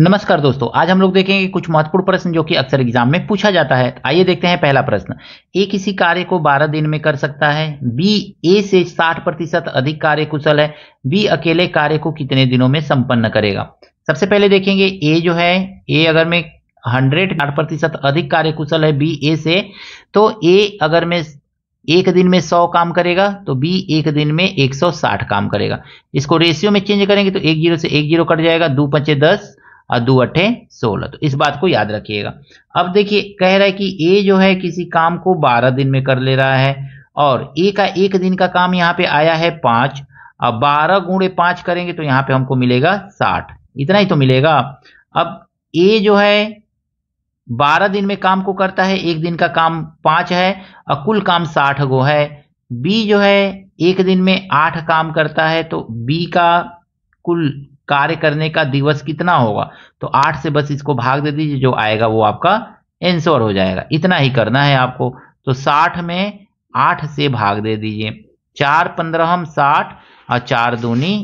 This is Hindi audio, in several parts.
नमस्कार दोस्तों आज हम लोग देखेंगे कुछ महत्वपूर्ण प्रश्न जो कि अक्सर एग्जाम में पूछा जाता है तो आइए देखते हैं पहला प्रश्न ए किसी कार्य को 12 दिन में कर सकता है बी ए से 60 प्रतिशत अधिक कार्य कुशल है बी अकेले कार्य को कितने दिनों में संपन्न करेगा सबसे पहले देखेंगे ए जो है ए अगर मैं हंड्रेड प्रतिशत अधिक कार्य कुशल है बी ए से तो ए अगर मैं एक दिन में सौ काम करेगा तो बी एक दिन में एक सौ साठ काम करेगा इसको रेशियो में चेंज करेंगे तो एक जीरो से एक जीरो कट जाएगा दो पंचे दस और दो अट्ठे सोलह तो इस बात को याद रखिएगा अब देखिए कह रहा है कि ए जो है किसी काम को बारह दिन में कर ले रहा है और ए का एक दिन का काम यहाँ पे आया है पांच अब बारह गुणे करेंगे तो यहाँ पे हमको मिलेगा साठ इतना ही तो मिलेगा अब ए जो है बारह दिन में काम को करता है एक दिन का काम पांच है और कुल काम साठ गो है बी जो है एक दिन में आठ काम करता है तो बी का कुल कार्य करने का दिवस कितना होगा तो आठ से बस इसको भाग दे दीजिए जो आएगा वो आपका एंसोर हो जाएगा इतना ही करना है आपको तो साठ में आठ से भाग दे दीजिए चार पंद्रह हम साठ और चार दूनी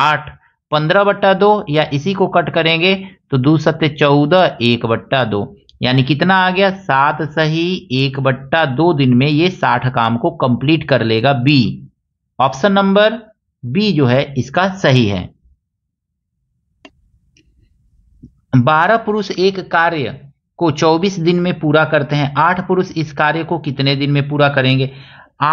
आठ पंद्रह बट्टा दो या इसी को कट करेंगे तो दो सत्य चौदह एक बट्टा दो यानी कितना आ गया सात सही एक बट्टा दो दिन में ये साठ काम को कंप्लीट कर लेगा बी ऑप्शन नंबर बी जो है इसका सही है बारह पुरुष एक कार्य को चौबीस दिन में पूरा करते हैं आठ पुरुष इस कार्य को कितने दिन में पूरा करेंगे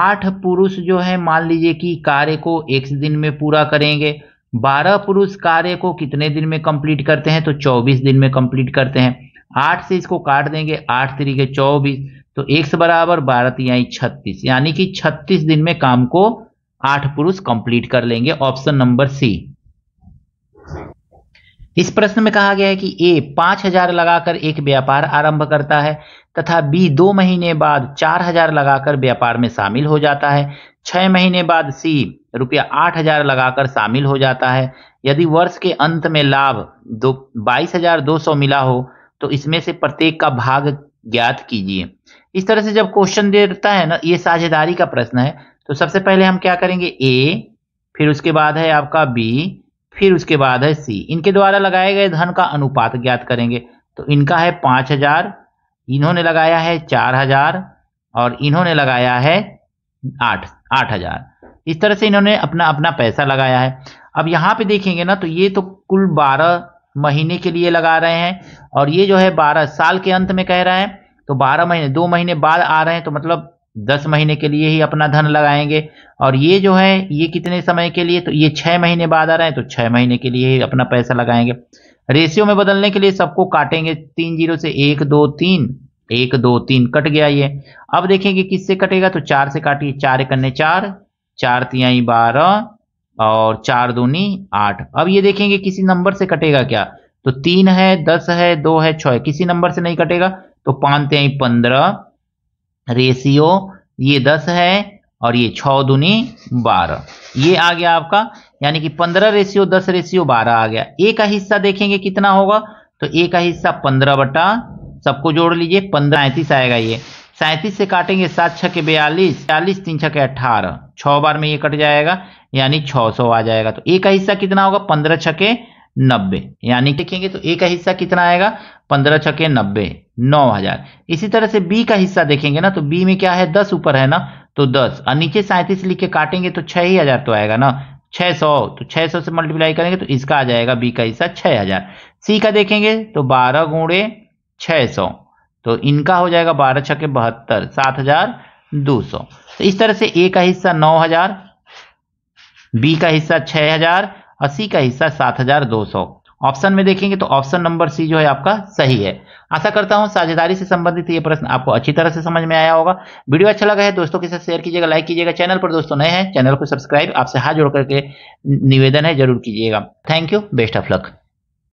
आठ पुरुष जो है मान लीजिए कि कार्य को एक दिन में पूरा करेंगे बारह पुरुष कार्य को कितने दिन में कंप्लीट करते हैं तो चौबीस दिन में कंप्लीट करते हैं आठ से इसको काट देंगे आठ तरीके चौबीस तो एक से बराबर बारह तिहाई छत्तीस यानी कि छत्तीस दिन में काम को आठ पुरुष कंप्लीट कर लेंगे ऑप्शन नंबर सी इस प्रश्न में कहा गया है कि ए पांच हजार लगाकर एक व्यापार आरंभ करता है तथा बी दो महीने बाद चार हजार लगाकर व्यापार में शामिल हो जाता है छह महीने बाद सी रुपया आठ हजार लगाकर शामिल हो जाता है यदि वर्ष के अंत में लाभ दो बाईस हजार दो सौ मिला हो तो इसमें से प्रत्येक का भाग ज्ञात कीजिए इस तरह से जब क्वेश्चन देता है ना ये साझेदारी का प्रश्न है तो सबसे पहले हम क्या करेंगे ए फिर उसके बाद है आपका बी फिर उसके बाद है सी इनके द्वारा लगाए गए धन का अनुपात ज्ञात करेंगे तो इनका है पांच हजार इन्होंने लगाया है चार हजार और इन्होंने लगाया है आठ आठ हजार इस तरह से इन्होंने अपना अपना पैसा लगाया है अब यहाँ पे देखेंगे ना तो ये तो कुल बारह महीने के लिए लगा रहे हैं और ये जो है बारह साल के अंत में कह रहा है तो बारह महीने दो महीने बाद आ रहे हैं तो मतलब दस महीने के लिए ही अपना धन लगाएंगे और ये जो है ये कितने समय के लिए तो ये छः महीने बाद आ रहे हैं तो छः महीने के लिए ही अपना पैसा लगाएंगे रेशियो में बदलने के लिए सबको काटेंगे तीन जीरो से एक दो तीन एक दो तीन कट गया ये अब देखेंगे किससे कटेगा तो चार से काटिए चार करने चार चार तियाई बारह और चार दूनी आठ अब ये देखेंगे किसी नंबर से कटेगा क्या तो तीन है दस है दो है छ है किसी नंबर से नहीं कटेगा तो पांच तियाई पंद्रह रेशियो ये दस है और ये छ दूनी बारह ये आ गया आपका यानी कि पंद्रह रेशियो दस रेशियो बारह आ गया ए का हिस्सा देखेंगे कितना होगा तो ए का हिस्सा पंद्रह बटा सबको जोड़ लीजिए पंद्रह सैंतीस आएगा ये सैंतीस से काटेंगे सात छः के बयालीस चालीस तीन छः के अठारह छः बार में ये कट जाएगा यानी 600 आ जाएगा तो ए का हिस्सा कितना होगा पंद्रह छके नब्बे यानी देखेंगे तो ए का हिस्सा कितना आएगा पंद्रह छके नब्बे नौ हजार इसी तरह से बी का हिस्सा देखेंगे ना तो बी में क्या है दस ऊपर है ना तो दस और नीचे सैंतीस लिख के काटेंगे तो छह ही हजार तो आएगा ना छह सौ तो छह सौ से मल्टीप्लाई करेंगे तो इसका आ जाएगा बी का हिस्सा छह हजार सी का देखेंगे तो बारह गुणे छह सौ तो इनका हो जाएगा बारह छके बहत्तर सात हजार 200 तो इस तरह से ए का हिस्सा 9000 बी का हिस्सा 6000 और सी का हिस्सा 7200 ऑप्शन में देखेंगे तो ऑप्शन नंबर सी जो है आपका सही है आशा करता हूं साझेदारी से संबंधित ये प्रश्न आपको अच्छी तरह से समझ में आया होगा वीडियो अच्छा लगा है दोस्तों के साथ शेयर कीजिएगा लाइक कीजिएगा चैनल पर दोस्तों नए हैं चैनल को सब्सक्राइब आपसे हाथ जोड़ करके निवेदन है जरूर कीजिएगा thank you best of luck